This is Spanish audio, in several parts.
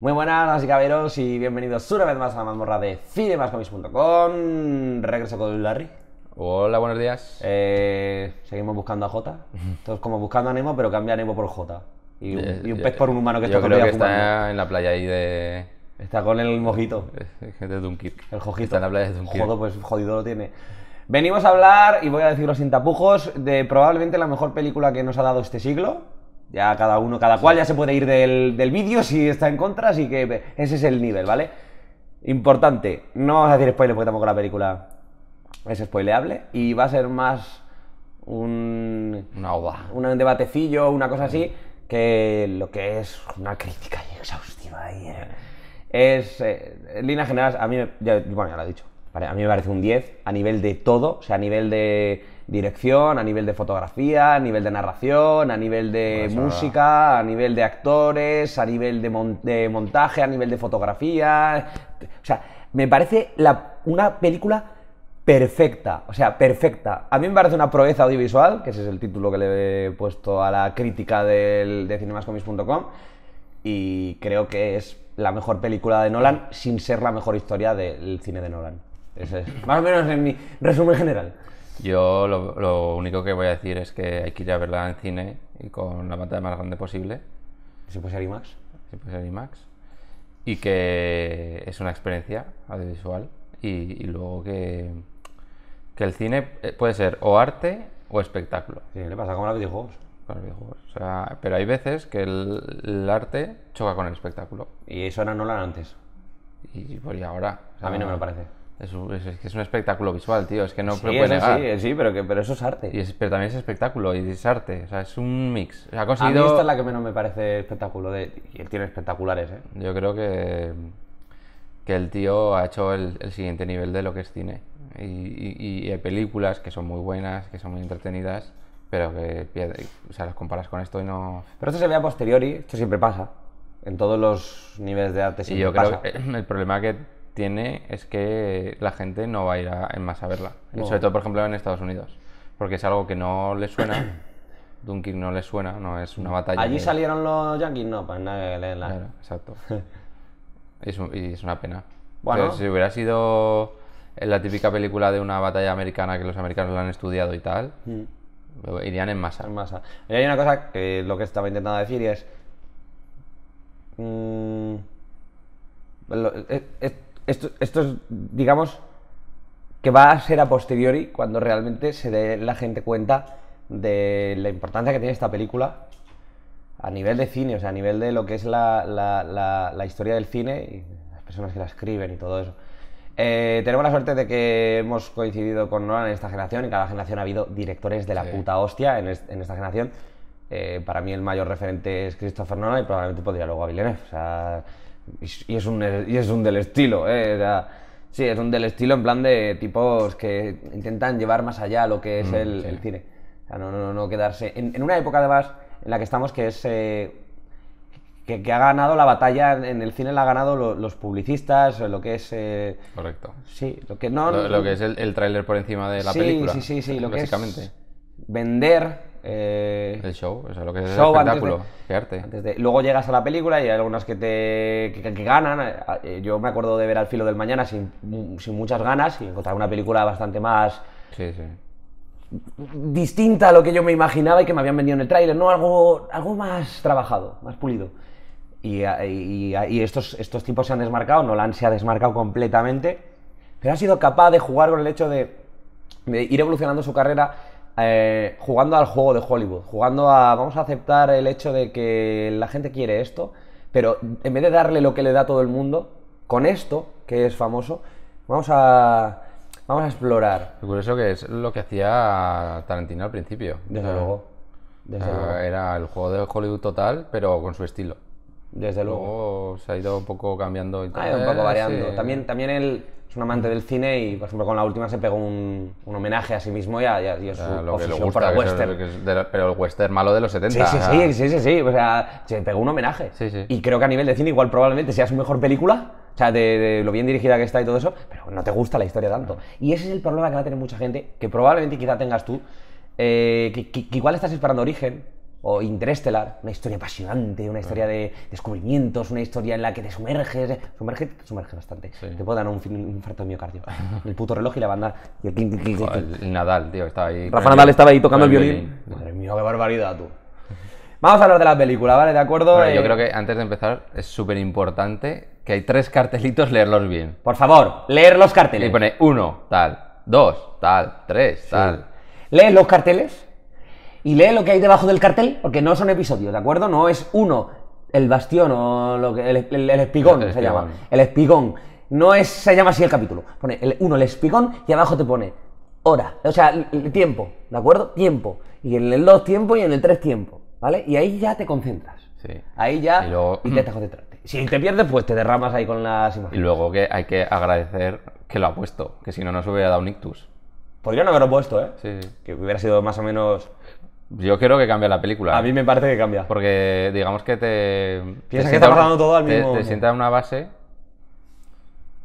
Muy buenas, y caberos y bienvenidos una vez más a la mazmorra de fidemascomics.com. Regreso con Larry. Hola, buenos días. Eh, seguimos buscando a Jota. Entonces, como buscando a Nemo, pero cambia a Nemo por Jota. Y un, eh, eh, pez por un humano que está creo que está en la playa ahí de. Está con el mojito. De Dunkirk. El jojito. Está en la playa de Dunkirk. Jodo, pues jodido lo tiene. Venimos a hablar, y voy a decirlo sin tapujos, de probablemente la mejor película que nos ha dado este siglo ya cada uno, cada cual ya se puede ir del, vídeo si está en contra, así que ese es el nivel, ¿vale? Importante, no vas a decir spoilers porque tampoco la película es spoileable y va a ser más un... Una Un debatecillo, una cosa así, que lo que es una crítica exhaustiva y... Eh, es, eh, en líneas generales, a mí, bueno, ya lo he dicho, a mí me parece un 10 a nivel de todo, o sea, a nivel de dirección, a nivel de fotografía, a nivel de narración, a nivel de música, a nivel de actores, a nivel de, montaje, a nivel de fotografía. O sea, me parece una película perfecta, o sea, perfecta. A mí me parece una proeza audiovisual, que ese es el título que le he puesto a la crítica de cinemascomics.com, y creo que es la mejor película de Nolan sin ser la mejor historia del cine de Nolan. Ese es más o menos en mi resumen general. Yo lo, único que voy a decir es que hay que ir a verla en cine y con la pantalla más grande posible. Si puede ser IMAX. Si puede ser IMAX. Y que es una experiencia audiovisual. Y, luego que, que el cine eh, puede ser o arte o espectáculo. Sí, le pasa con los videojuegos. O sea, pero hay veces que el, arte choca con el espectáculo. Y eso era Nolan antes. Y, por pues, ahora. a mí no me lo parece. Es, un, espectáculo visual, tío. Es que no sí, Sí, pero, que, pero eso es arte. Y pero también es espectáculo y es arte. O sea, es un mix. A mí esta es la que menos me parece espectáculo. De... Y él tiene espectaculares, ¿eh? Yo creo que, que el tío ha hecho el, siguiente nivel de lo que es cine. Y, hay películas que son muy buenas, que son muy entretenidas, pero que o sea, las comparas con esto y no... Pero esto se ve a posteriori, esto siempre pasa. En todos los niveles de arte y yo creo que eh, el problema que tiene es que la gente no va a ir en masa a verla. y Sobre todo, por ejemplo, en Estados Unidos. Porque es algo que no le suena. Dunkirk no le suena, no es una batalla. ¿Allí salieron los yankees? No, pues nada que la... exacto. es y es una pena. Bueno. si hubiera sido la típica película de una batalla americana que los americanos la han estudiado y tal, mm. irían en masa. En masa. Y hay una cosa que lo que estaba intentando decir es. Mm, es eh, eh, esto, es, digamos, que va a ser a posteriori cuando realmente se dé la gente cuenta de la importancia que tiene esta película a nivel de cine, o sea, a nivel de lo que es la, la, historia del cine y las personas que la escriben y todo eso. Eh, tenemos la suerte de que hemos coincidido con Nolan en esta generación y cada generación ha habido directores de la puta hostia en, esta generación. Eh, para mí el mayor referente es Christopher Nolan y probablemente podría luego a Villeneuve. O sea, y, es, un, es un del estilo, ¿eh? sí, es un del estilo en plan de tipos que intentan llevar más allá lo que es mm, el, cine. no, quedarse. En, una época, además, en la que estamos, que es. Eh, que, ha ganado la batalla en el cine, la han ganado los publicistas, lo que es. Eh, Correcto. Sí, lo que no. Lo, que es el, trailer tráiler por encima de la película. Sí, sí, sí, lo que es. Vender eh, el show, o sea lo que es el espectáculo, arte. luego llegas a la película y hay algunas que te ganan. Eh, yo me acuerdo de ver Al filo del mañana sin, muchas ganas y encontrar una película bastante más distinta a lo que yo me imaginaba y que me habían vendido en el tráiler, no algo algo más trabajado, más pulido. Y, estos, estos tipos se han desmarcado, Nolan se ha desmarcado completamente, pero ha sido capaz de jugar con el hecho de ir evolucionando su carrera eh, jugando al juego de Hollywood, jugando a vamos a aceptar el hecho de que la gente quiere esto, pero en vez de darle lo que le da todo el mundo, con esto, que es famoso, vamos a vamos a explorar. Lo curioso que es lo que hacía Tarantino al principio. Desde, luego. Era el juego de Hollywood total, pero con su estilo. Desde luego. se ha ido un poco cambiando y un poco variando. También, también el, es un amante del cine y, por ejemplo, con la última se pegó un, homenaje a sí mismo y a, y su el western. pero el western malo de los 70. Sí, sí, sí, sí, o sea, se pegó un homenaje. Y creo que a nivel de cine igual probablemente sea su mejor película, o sea, de, lo bien dirigida que está y todo eso, pero no te gusta la historia tanto. Y ese es el problema que va a tener mucha gente, que probablemente quizá tengas tú, eh, que igual estás esperando origen, o Interestelar, una historia apasionante, una historia de descubrimientos, una historia en la que te sumerges, eh, sumerge, sumerge bastante. Te puedo dar un, infarto de miocardio. El puto reloj y la banda. Y el, Nadal, tío, estaba ahí. Rafa Nadal estaba ahí tocando el violín. Madre mía, qué barbaridad, tú. Vamos a hablar de la película, ¿vale? ¿De acuerdo? Yo eh, creo que antes de empezar es súper importante que hay tres cartelitos, leerlos bien. Por favor, leer los carteles. Y pone uno, tal, dos, tal, tres, tal. ¿Lees los carteles? y lee lo que hay debajo del cartel, porque no son episodios, ¿de acuerdo? No es uno, el bastión o lo que, el, espigón se llama. El espigón. No es, se llama así el capítulo. Pone el, uno, el espigón, y abajo te pone hora, o sea, el, tiempo, ¿de acuerdo? Tiempo. Y en el dos tiempo y en el tres tiempo, ¿vale? Y ahí ya te concentras. Sí. Ahí ya y te intentas concentrarte. Si te pierdes, pues te derramas ahí con las imágenes. Y luego que hay que agradecer que lo ha puesto, que si no, no se hubiera dado un ictus. no haberlo puesto, ¿eh? Sí, sí. Que hubiera sido más o menos yo creo que cambia la película. A mí ¿eh? me parece que cambia. Porque digamos que te... Piensas que está pasando todo al mismo tiempo Te, sienta una base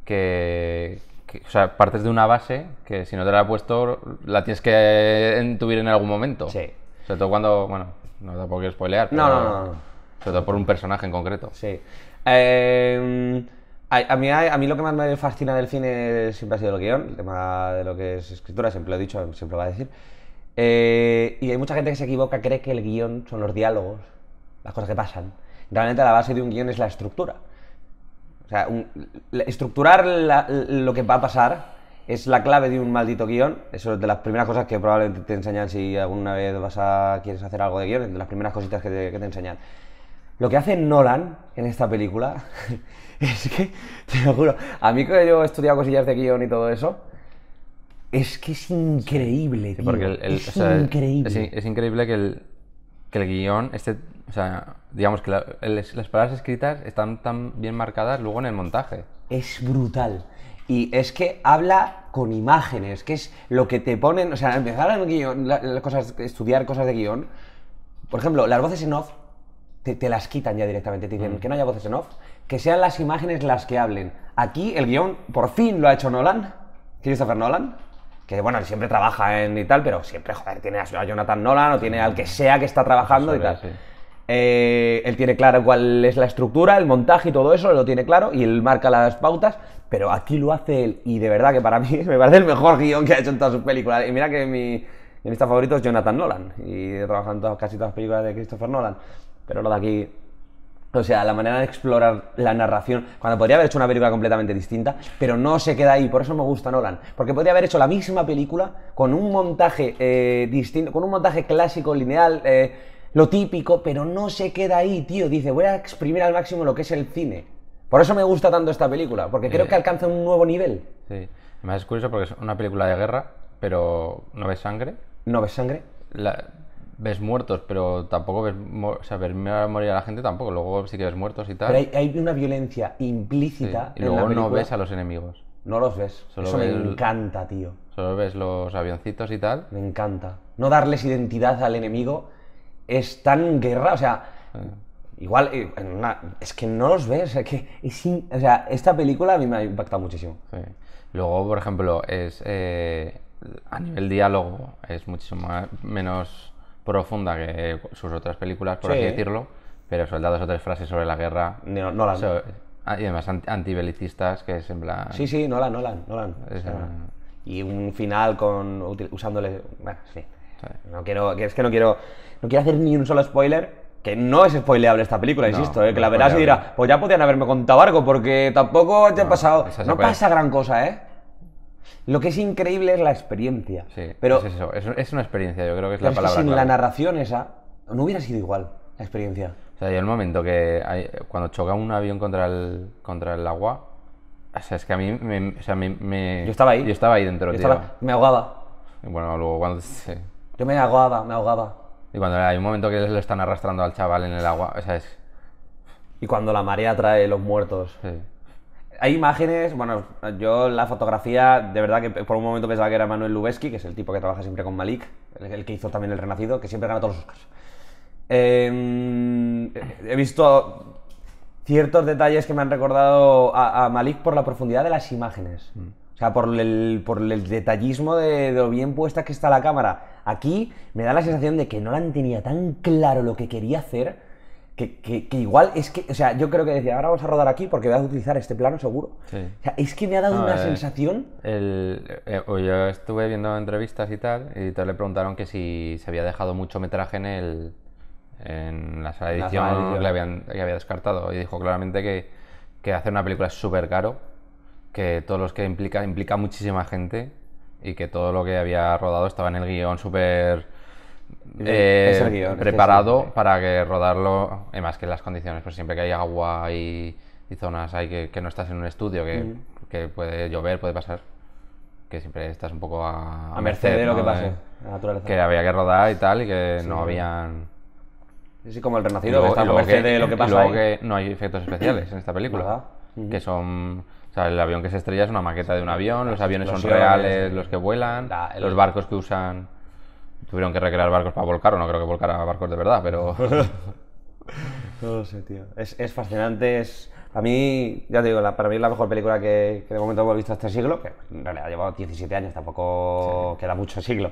que, O sea, partes de una base que si no te la ha puesto la tienes que entubir en algún momento. Sí. Sobre todo cuando... Bueno, no tampoco quiero spoilear. no, no, no, Sobre todo por un personaje en concreto. Sí. Em, a, mí, a, mí, lo que más me fascina del cine siempre ha sido el guión, el tema de lo que es escritura, siempre lo he dicho, siempre lo va a decir. Eh, y hay mucha gente que se equivoca, cree que el guión son los diálogos, las cosas que pasan. Realmente la base de un guión es la estructura. O sea, estructurar lo que va a pasar es la clave de un maldito guión. Eso es de las primeras cosas que probablemente te enseñan si alguna vez vas a, quieres hacer algo de guión, de las primeras cositas que te, que te enseñan. Lo que hace Nolan en esta película es que, te lo juro, a mí que yo he estudiado cosillas de guión y todo eso, es que es increíble, Porque es, increíble. Es, increíble que el, que el guión este, digamos que las palabras escritas están tan bien marcadas luego en el montaje. Es brutal. Y es que habla con imágenes, que es lo que te ponen, o sea, empezar a cosas, estudiar cosas de guión. Por ejemplo, las voces en off te, las quitan ya directamente, te dicen mm. que no haya voces en off, que sean las imágenes las que hablen. Aquí el guión por fin lo ha hecho Nolan, Christopher Nolan que bueno, siempre trabaja en y tal, pero siempre, joder, tiene a Jonathan Nolan o tiene al que sea que está trabajando y tal. Eh, él tiene claro cuál es la estructura, el montaje y todo eso, lo tiene claro y él marca las pautas, pero aquí lo hace él y de verdad que para mí me parece el mejor guión que ha hecho en todas sus películas. Y mira que mi guionista favorito es Jonathan Nolan y trabajan en casi todas las películas de Christopher Nolan, pero lo de aquí o sea, la manera de explorar la narración, cuando podría haber hecho una película completamente distinta, pero no se queda ahí, por eso me gusta Nolan, porque podría haber hecho la misma película con un montaje eh, distinto, con un montaje clásico, lineal, eh, lo típico, pero no se queda ahí, tío, dice, voy a exprimir al máximo lo que es el cine. Por eso me gusta tanto esta película, porque creo eh. que alcanza un nuevo nivel. Sí, además es curioso porque es una película de guerra, pero no ves sangre. No ves sangre ves muertos, pero tampoco ves, o sea, ver morir a la gente tampoco, luego sí que ves muertos y tal. Pero hay, una violencia implícita. Y luego la no ves a los enemigos. No los ves. Solo Eso me encanta, tío. Solo ves los avioncitos y tal. Me encanta. No darles identidad al enemigo es tan guerra, o sea, igual, eh, es que no los ves, o sea, que es sea, esta película a mí me ha impactado muchísimo. Luego, por ejemplo, es eh, a nivel diálogo es muchísimo menos profunda que sus otras películas, por así decirlo, pero soldados o tres frases sobre la guerra. No, ah, y además antibelicistas, que es en plan. Sí, sí, Nolan, Nolan, Nolan. y un final con usándole. Bueno, sí. No quiero, es que no quiero, no quiero hacer ni un solo spoiler, que no es spoileable esta película, insisto, eh, que la verás y dirás, pues ya podían haberme contado algo, porque tampoco te ha pasado. No pasa gran cosa, ¿eh? Lo que es increíble es la experiencia. Sí, pero es eso, es, una experiencia, yo creo que es la palabra. sin la narración esa, no hubiera sido igual la experiencia. O sea, hay el momento que cuando choca un avión contra el, contra el agua, o sea, es que a mí me, o sea, me, yo estaba ahí. Yo estaba ahí dentro, yo tío. me ahogaba. bueno, luego cuando... Yo me ahogaba, me ahogaba. Y cuando hay un momento que lo están arrastrando al chaval en el agua, o sea, es... Y cuando la marea trae los muertos. Sí. Hay imágenes, bueno, yo la fotografía, de verdad que por un momento pensaba que era Manuel Lubeski, que es el tipo que trabaja siempre con Malik, el, que hizo también El Renacido, que siempre gana todos los Oscars. Em, he visto ciertos detalles que me han recordado a, Malik por la profundidad de las imágenes. Mm. O sea, por el, detallismo de, lo bien puesta que está la cámara. Aquí me da la sensación de que no la tenía tan claro lo que quería hacer que, que, igual es que, o sea, yo creo que decía, ahora vamos a rodar aquí porque voy a utilizar este plano seguro. O sea, es que me ha dado una eh, sensación. Eh, yo estuve viendo entrevistas y tal, y te le preguntaron que si se había dejado mucho metraje en el en la sala de edición, le habían, había descartado. Y dijo claramente que, hacer una película es súper caro, que todos los que implica, implica muchísima gente y que todo lo que había rodado estaba en el guión súper eh, preparado para que rodarlo, más que las condiciones, pues siempre que hay agua y, zonas hay que, no estás en un estudio, que, que, puede llover, puede pasar, que siempre estás un poco a, merced, de lo que pase, Que había que rodar y tal, y que no habían... Es como el Renacido, que de lo que Y luego que no hay efectos especiales en esta película, que son... el avión que se estrella es una maqueta de un avión, los aviones son reales, los que vuelan, los barcos que usan tuvieron que recrear barcos para volcar, o no creo que volcar a barcos de verdad, pero... no lo sé, tío. Es, es fascinante, es... A mí, ya te digo, para mí es la mejor película que, de momento hemos visto este siglo, que en realidad ha llevado 17 años, tampoco queda mucho siglo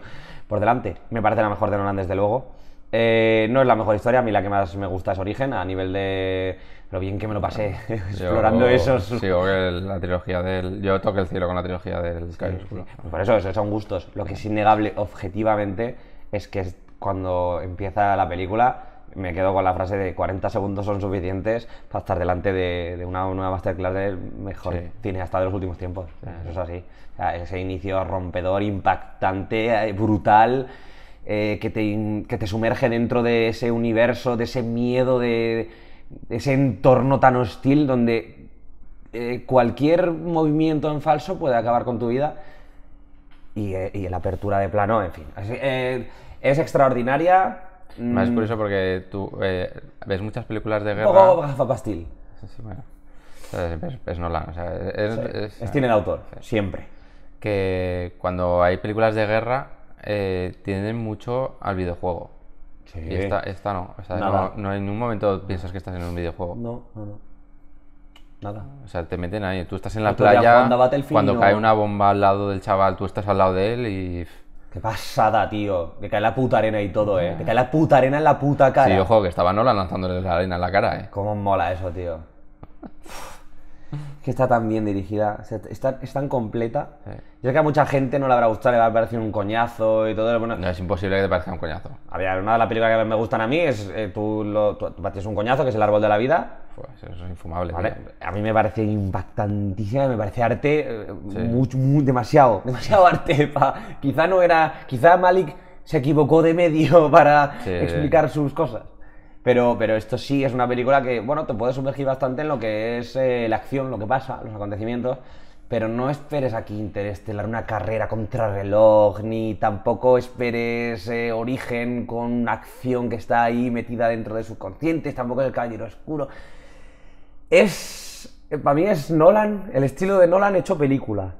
por delante. Me parece la mejor de Nolan, desde luego. Eh, no es la mejor historia, a mí la que más me gusta es Origen, a nivel de lo bien que me lo pasé explorando eso esos. Sigo que la trilogía del. Yo toqué el cielo con la trilogía del pues por eso, eso son gustos. Lo que es innegable objetivamente es que cuando empieza la película me quedo con la frase de 40 segundos son suficientes para estar delante de, una nueva masterclass del mejor cine hasta de los últimos tiempos. es así. ese inicio rompedor, impactante, eh, brutal, eh, que, te, sumerge dentro de ese universo, de ese miedo, de, ese entorno tan hostil donde eh, cualquier movimiento en falso puede acabar con tu vida y, eh, y la apertura de plano, en fin. Es, eh, es extraordinaria. Mm. Más curioso porque tú eh, ves muchas películas de guerra. Sí, Es, es Nolan. es, tiene el autor, siempre. Que cuando hay películas de guerra, eh, tienden mucho al videojuego. Sí. Y esta, no. O no, hay en ningún momento piensas que estás en un videojuego. No, no, no. Nada. O sea, te meten ahí. Tú estás en la playa. Cuando cae una bomba al lado del chaval, tú estás al lado de él y. Qué pasada, tío. Que cae la puta arena y todo, eh. Que mm. cae la puta arena en la puta cara. Sí, ojo, que estaba Nola lanzándole la arena en la cara, eh. Cómo mola eso, tío. que está tan bien dirigida, o es tan completa. Yo sé que a mucha gente no le habrá gustado, le va a parecer un coñazo y todo. Bueno, no, es imposible que te parezca un coñazo. A ver, una de las películas que me gustan a mí es, eh, tú, lo, tú, un coñazo, que es El Árbol de la Vida, pues eso es infumable. ¿Vale? A mí me parece impactantísima, me parece arte, eh, muy, demasiado, demasiado arte. Quizá no era, quizá Malik se equivocó de medio para explicar sus cosas. Pero, pero esto sí es una película que, bueno, te puede sumergir bastante en lo que es eh, la acción, lo que pasa, los acontecimientos, pero no esperes aquí Interestelar una carrera contra reloj, ni tampoco esperes eh, Origen con una acción que está ahí metida dentro de subconscientes, tampoco es el Caballero Oscuro es. Para mí es Nolan, el estilo de Nolan hecho película.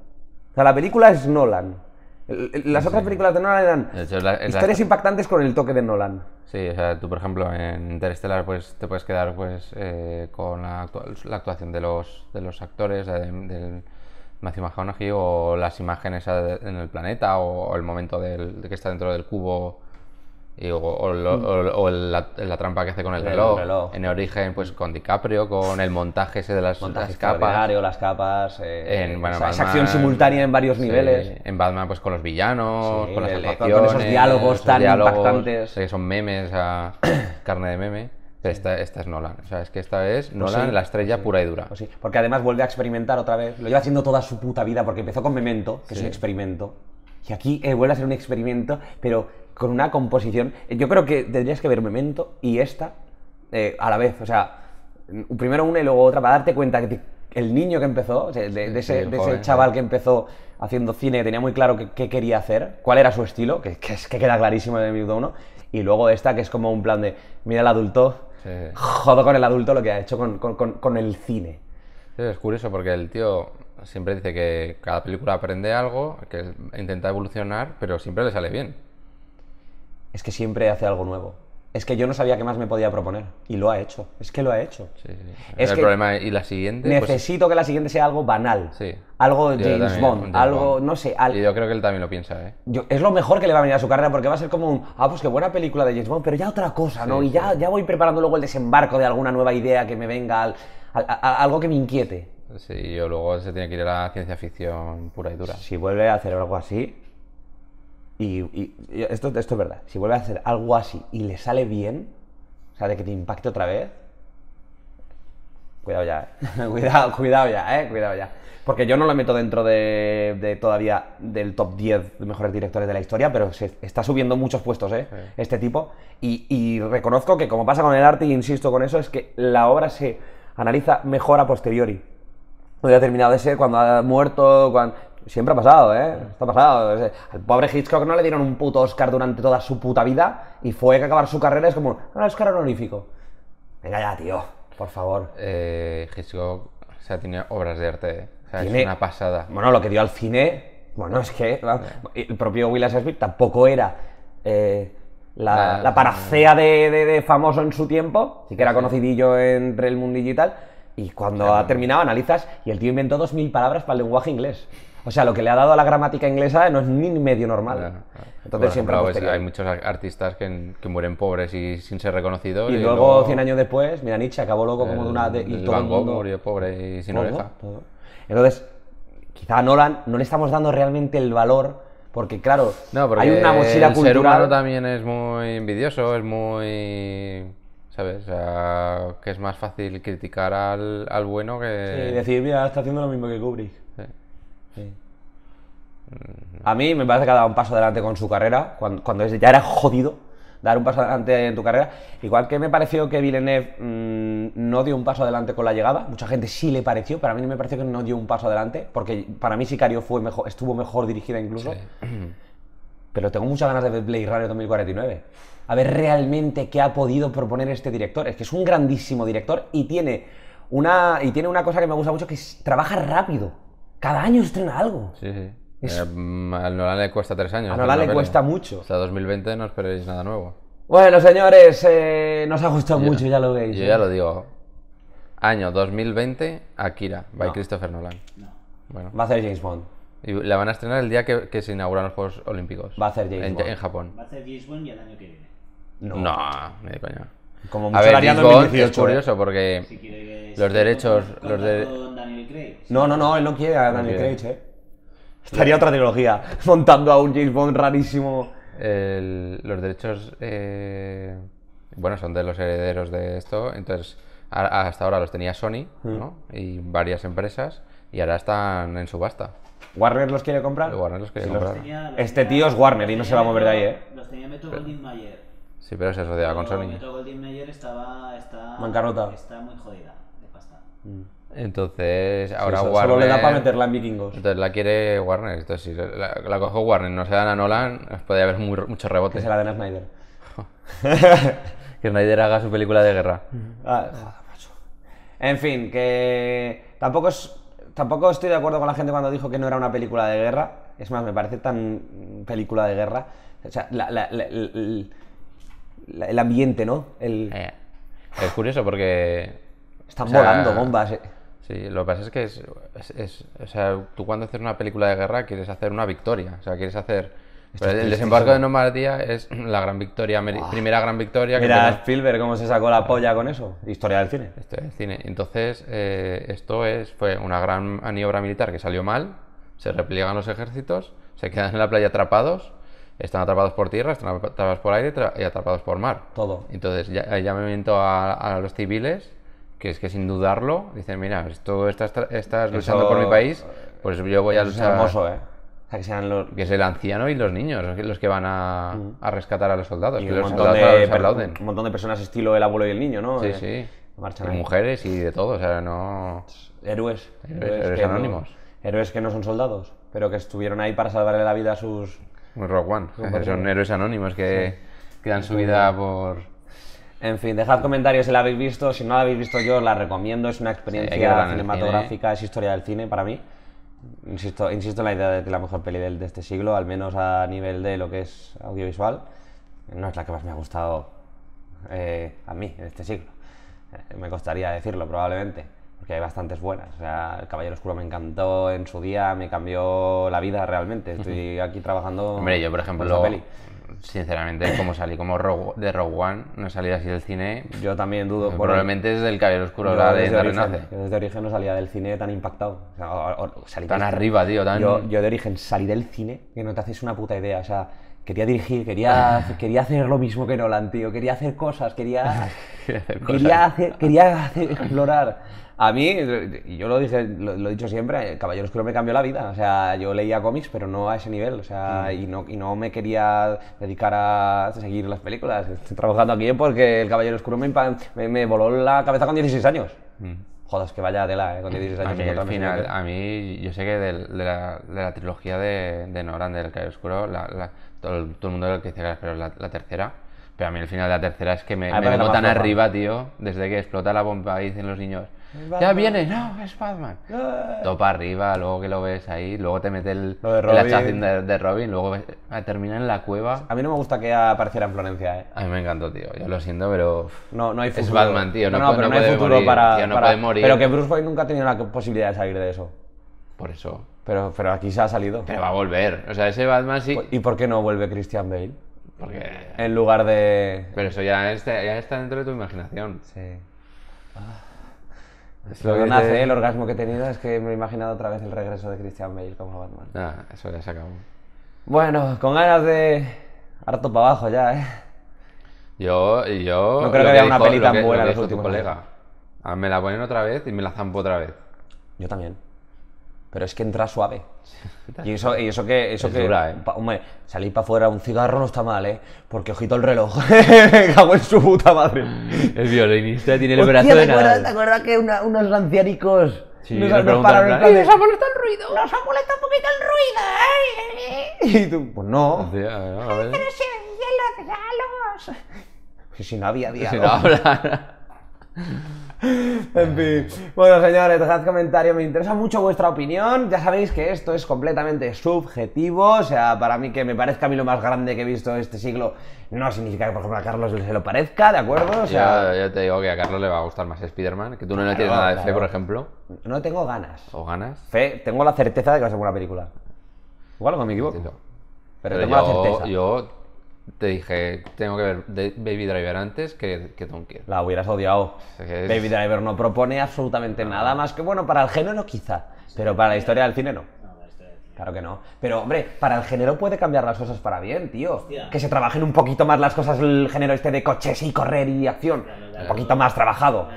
O sea, la película es Nolan. Las otras películas de Nolan eran historias impactantes con el toque de Nolan. Sí, o sea, tú por ejemplo en Interstellar pues, te puedes quedar pues, eh, con la, actuación de los, de los actores, del de, Matthew McConaughey, o las imágenes en el planeta, o, el momento del, de que está dentro del cubo o, mm. la, trampa que hace con el, reloj. En origen, pues con DiCaprio, con el montaje ese de las, montaje capas. las capas. Eh, en, acción simultánea en varios niveles. En Batman, pues con los villanos, con las Con esos diálogos tan impactantes. que son memes, a carne de meme. Pero esta, es Nolan. es que esta es pues Nolan, la estrella pues pura y dura. Pues sí. Porque además vuelve a experimentar otra vez. Lo lleva haciendo toda su puta vida porque empezó con Memento, que es un experimento. Y aquí eh, vuelve a ser un experimento, pero con una composición. Yo creo que tendrías que ver Memento y esta eh, a la vez. O sea, primero una y luego otra para darte cuenta que el niño que empezó, de, ese, chaval que empezó haciendo cine, tenía muy claro qué, quería hacer, cuál era su estilo, que, que queda clarísimo de el uno. Y luego esta que es como un plan de, mira el adulto, jodo con el adulto lo que ha hecho con, el cine. es curioso porque el tío siempre dice que cada película aprende algo, que intenta evolucionar, pero siempre le sale bien es que siempre hace algo nuevo. Es que yo no sabía qué más me podía proponer. Y lo ha hecho. Es que lo ha hecho. Sí, Es el problema y la siguiente. Pues necesito que la siguiente sea algo banal. Sí. Algo James Bond. algo, no sé. Y yo creo que él también lo piensa, ¿eh? es lo mejor que le va a venir a su carrera porque va a ser como un. Ah, pues qué buena película de James Bond, pero ya otra cosa, ¿no? y ya, ya voy preparando luego el desembarco de alguna nueva idea que me venga, algo que me inquiete. Sí, yo luego se tiene que ir a la ciencia ficción pura y dura. Si vuelve a hacer algo así, y, esto, es verdad. Si vuelve a hacer algo así y le sale bien, o sea, de que te impacte otra vez, Cuidado ya, ¿eh? cuidado, cuidado ya, eh. Cuidado ya. Porque yo no lo meto dentro de, todavía del top 10 de mejores directores de la historia, pero se está subiendo muchos puestos, eh. Este tipo. Y, reconozco que, como pasa con el arte, y insisto con eso, es que la obra se analiza mejor a posteriori. No ha terminado de ser, cuando ha muerto, cuando, Siempre ha pasado, ¿eh? Está pasado. Al pobre Hitchcock no le dieron un puto Oscar durante toda su puta vida y fue que acabar su carrera es como, un ah, Oscar honorífico. Venga ya, tío, por favor. Eh, Hitchcock, o sea, tiene obras de arte. ¿eh? es una pasada. Bueno, lo que dio al cine, bueno, es que el propio Will Smith tampoco era eh, la, paracea de, famoso en su tiempo, sí que era conocidillo entre el mundo digital Y cuando ha terminado analizas y el tío inventó 2.000 palabras para el lenguaje inglés. O sea, lo que le ha dado a la gramática inglesa no es ni medio normal. Claro, Entonces siempre hay muchos artistas que, que, mueren pobres y sin ser reconocidos. Y, luego, 100 años después, mira, Nietzsche acabó loco como de una... y el todo Van Gogh murió pobre y sin todo, Todo. Entonces, quizá a Nolan no le estamos dando realmente el valor porque claro, hay una mochila el cultural. ser humano también es muy envidioso, es muy... ¿Sabes? O sea, que es más fácil criticar al, al bueno que... Sí, decir, mira, está haciendo lo mismo que Kubrick. Mm. A mí me parece que ha dado un paso adelante con su carrera, cuando, cuando ya era jodido dar un paso adelante en tu carrera. Igual que me pareció que Villeneuve mm, no dio un paso adelante con la llegada, mucha gente sí le pareció, pero a mí me pareció que no dio un paso adelante, porque para mí Sicario fue mejor, estuvo mejor dirigida incluso. Pero tengo muchas ganas de ver Blade Runner 2049. A ver realmente qué ha podido proponer este director. Es que es un grandísimo director y tiene una, y tiene una cosa que me gusta mucho, que trabaja rápido cada año estrena algo. Sí, sí. Eh, mm, a Nolan le cuesta tres años. A Nolan le cuesta mucho. Hasta 2020 no esperéis nada nuevo. Bueno, señores, eh, nos ha gustado mucho, ya lo veis. Yo ¿eh? ya lo digo. Año 2020, Akira, by Christopher Nolan. No. Bueno. Va a ser James Bond. Y la van a estrenar el día que, se inauguran los Juegos Olímpicos. Va a ser James Bond. En Japón. Va a ser James Bond y el año que viene. No. No, ni de coña. Como a ver, es ¿eh? curioso porque los derechos... Los No, no, no, él no quiere a Daniel Craig, ¿eh? Estaría otra trilogía, montando a un James Bond rarísimo. los derechos, eh, bueno, son de los herederos de esto, entonces hasta ahora los tenía Sony mm. y varias empresas y ahora están en subasta. ¿Warner los quiere comprar? este tío es Warner y no se va a mover de ahí, ¿eh? Los tenía Metro Mayer. Sí, pero se asociaba con Sony. Metro Goldwyn Mayer estaba, está, está muy jodida de pasta. Mm. Entonces, ahora Warner. Solo le da para meterla en vikingos. Entonces la quiere Warner. Entonces, si la, cojo Warner no se dan a Nolan, pues puede haber muy, mucho rebote. Que se la den a Snyder. que Snyder haga su película de guerra. Mm. Ah, en fin, que tampoco, tampoco estoy de acuerdo con la gente cuando dijo que no era una película de guerra. Es más, me parece tan película de guerra. O sea, la el ambiente, ¿no? Eh, es curioso porque... Están volando bombas. Eh. Sí, lo que pasa es que es, o sea, tú cuando haces una película de guerra quieres hacer una victoria, o sea, quieres hacer... el desembarco de Normandía es la gran victoria, primera gran victoria. Que Mira a Spielberg cómo se sacó la polla con eso. Historia del cine. Historia del cine. Entonces, eh, esto es, fue una gran maniobra militar que salió mal, se repliegan los ejércitos, se quedan en la playa atrapados están atrapados por tierra, están atrapados por aire y atrapados por mar. Todo. Entonces, ya, ya me miento a, los civiles, que es que sin dudarlo, dicen, mira, tú estás, luchando por mi país, eh, pues yo voy a luchar... Es hermoso, ¿eh? que, sean los... que es el anciano y los niños los que van mm. a, rescatar a los soldados. un, los montón de, un montón de personas estilo el abuelo y el niño, ¿no? Sí, eh, sí. mujeres y de todo, o sea, no... Héroes. Héroes, anónimos. héroes que no son soldados, pero que estuvieron ahí para salvarle la vida a sus, un Rock One. Son héroes anónimos que, dan su vida por. En fin, dejad comentarios si la habéis visto. Si no la habéis visto yo, la recomiendo. Es una experiencia cinematográfica, es historia del cine para mí. Insisto, insisto en la idea de que la mejor peli de, de este siglo, al menos a nivel de lo que es audiovisual. No es la que más me ha gustado eh, a mí en este siglo. Eh, me costaría decirlo, probablemente porque hay bastantes buenas. O sea, El Caballero Oscuro me encantó en su día, me cambió la vida realmente. Estoy aquí trabajando. Hombre, yo por ejemplo, sinceramente, como salí como de Rogue One, no salí así del cine. Yo también dudo. probablemente es del Caballero Oscuro, la de Renace. desde origen no salía del cine tan impactado. O salí tan arriba, tío. Yo, yo de origen salí del cine que no te haces una puta idea. O sea, quería dirigir, quería, quería hacer lo mismo que Nolan, tío, quería hacer cosas, quería, quería, explorar. A mí, yo lo dije, lo, he dicho siempre, El Caballero Oscuro me cambió la vida. O sea, yo leía cómics, pero no a ese nivel. O sea, mm. y, no, y no me quería dedicar a seguir las películas. Estoy trabajando aquí porque el Caballero Oscuro me, me, voló la cabeza con 16 años. Mm. Jodas, que vaya Adela, ¿eh? con 16 A mí, al final, ¿eh? a mí yo sé que del, de, la, de, la, trilogía de, de Nolan, del Caer Oscuro, la, todo, el, todo, el mundo lo que dice, pero la, la tercera, pero a mí el final de la tercera es que me, me tan arriba, tío, desde que explota la bomba y dicen los niños, ya viene, no, es Batman. Ah. Topa arriba, luego que lo ves ahí, luego te mete el, el de, Robin, luego ah, termina en la cueva. A mí no me gusta que apareciera en Florencia, eh. A mí me encantó, tío, yo lo siento, pero... No, no hay futuro. Es Batman, tío, no, hay futuro morir, para, Pero que Bruce Wayne nunca ha tenido la posibilidad de salir de eso. Por eso. Pero, pero aquí se ha salido. Pero va a volver, o sea, ese Batman sí... Pues, ¿Y por qué no vuelve Christian Bale? Porque... En lugar de... Pero eso ya está, dentro de tu imaginación. Sí. Ah. Es lo que nace, el orgasmo que he tenido es que me he imaginado otra vez el regreso de Christian Bale como Batman. Ah, eso ya se acabó. Bueno, con ganas de harto para abajo ya, ¿eh? Yo, yo... No creo que haya una peli tan buena los últimos colega. Ah, me la ponen otra vez y me la zampo otra vez. Yo también pero es que entra suave. Y eso, y eso que... Eso que ¿eh? hombre, salir para afuera un cigarro no está mal, ¿eh? Porque ojito el reloj. Cago en su puta madre. El violinista tiene el brazo de nada. ¿Te acuerdas que unos ancianicos... Sí, nos, nos, nos pararon plan, ¡Nos ha molestado el ruido! ¡Nos ha molestado un poquito el ruido! ¿eh? Y tú, pues no. Pero si los diálogos... Si no había diálogos. Si no hablara en fin. Bueno, señores, dejad comentarios. Me interesa mucho vuestra opinión. Ya sabéis que esto es completamente subjetivo. O sea, para mí que me parezca a mí lo más grande que he visto este siglo no significa que, por ejemplo, a Carlos se lo parezca, ¿de acuerdo? O sea, yo, te digo que a Carlos le va a gustar más Spider-Man, que tú no, tienes nada de fe, por ejemplo. No tengo ganas. ¿O ganas? Fe, tengo la certeza de que va a ser buena película. Igual no me equivoco. Pero, tengo la certeza. Yo te dije, tengo que ver Baby Driver antes que, que Dunkirk. La hubieras odiado. Baby Driver no propone absolutamente nada más que, bueno, para el género quizá, pero para la historia del cine no. Claro que no. Pero, hombre, para el género puede cambiar las cosas para bien, tío. Que se trabajen un poquito más las cosas, el género este de coches y correr y acción. un poquito más trabajado.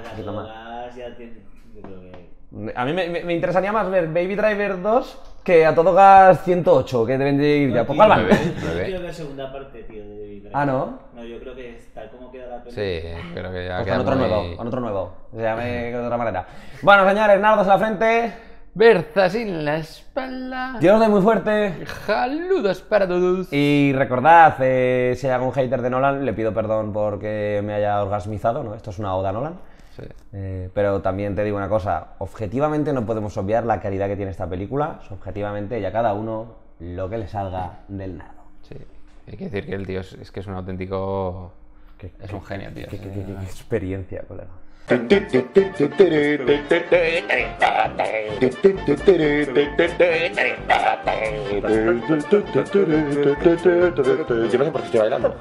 A mí me, me, interesaría más ver Baby Driver 2 que a todo gas 108, que deben de ir ya. Poco al No, Yo quiero la segunda parte, tío, de Baby Driver. Ah, ¿no? No, yo creo que está como queda la película. Sí, creo que ya pues queda con otro nuevo, con otro nuevo. Se llame de otra manera. Bueno, señores, nardos en la frente. Berta en la espalda. Dios de muy fuerte. Saludos para todos. Y recordad, eh, si hay algún hater de Nolan, le pido perdón porque me haya orgasmizado, ¿no? Esto es una oda a Nolan. Eh, pero también te digo una cosa, objetivamente no podemos obviar la calidad que tiene esta película, subjetivamente ya cada uno lo que le salga del nado. Sí. Hay que decir que el tío es, que es un auténtico... es un genio, tío. experiencia, colega. Yo no sé por qué estoy bailando.